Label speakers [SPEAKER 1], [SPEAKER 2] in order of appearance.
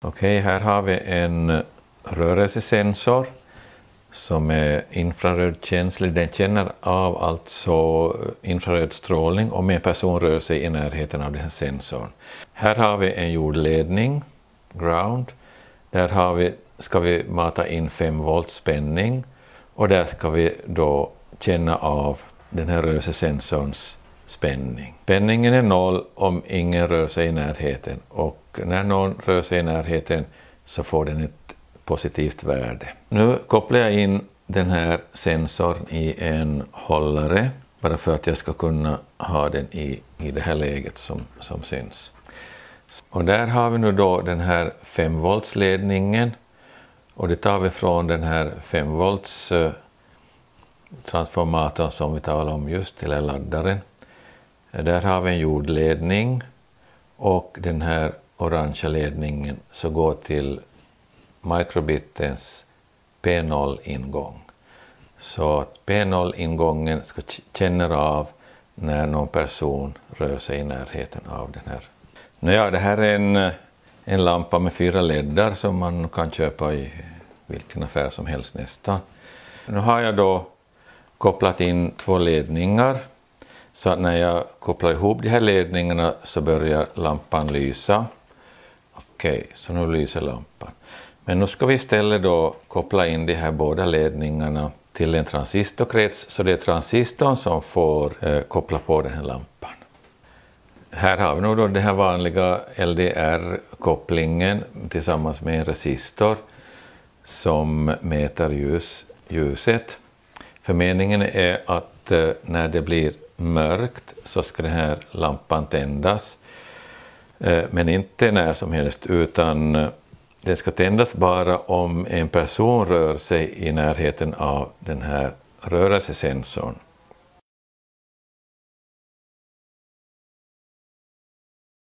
[SPEAKER 1] Okej, okay, här har vi en rörelsesensor som är infrarödkänslig. Den känner av alltså infraröd strålning om en person rör sig i närheten av den här sensorn. Här har vi en jordledning, ground. Där har vi, ska vi mata in 5 volt spänning och där ska vi då känna av den här rörelsesensorns spänning. Spänningen är noll om ingen rör sig i närheten och när någon rör sig i närheten så får den ett positivt värde. Nu kopplar jag in den här sensorn i en hållare bara för att jag ska kunna ha den i, i det här läget som, som syns. Och där har vi nu då den här 5 volts ledningen och det tar vi från den här 5 volts eh, transformatorn som vi talade om just, eller laddaren. Där har vi en jordledning och den här orangea ledningen så går till microbitens P0-ingång. Så att P0-ingången ska känna av när någon person rör sig i närheten av den här. Nåja, det här är en, en lampa med fyra ledder som man kan köpa i vilken affär som helst nästan. Nu har jag då kopplat in två ledningar så när jag kopplar ihop de här ledningarna så börjar lampan lysa. Okej, så nu lyser lampan. Men nu ska vi istället då koppla in de här båda ledningarna till en transistorkrets, så det är transistorn som får eh, koppla på den här lampan. Här har vi nu då den här vanliga LDR-kopplingen tillsammans med en resistor som mäter ljus, ljuset. För meningen är att eh, när det blir mörkt så ska den här lampan tändas. Eh, men inte när som helst, utan eh, den ska tändas bara om en person rör sig i närheten av den här rörelsesensorn.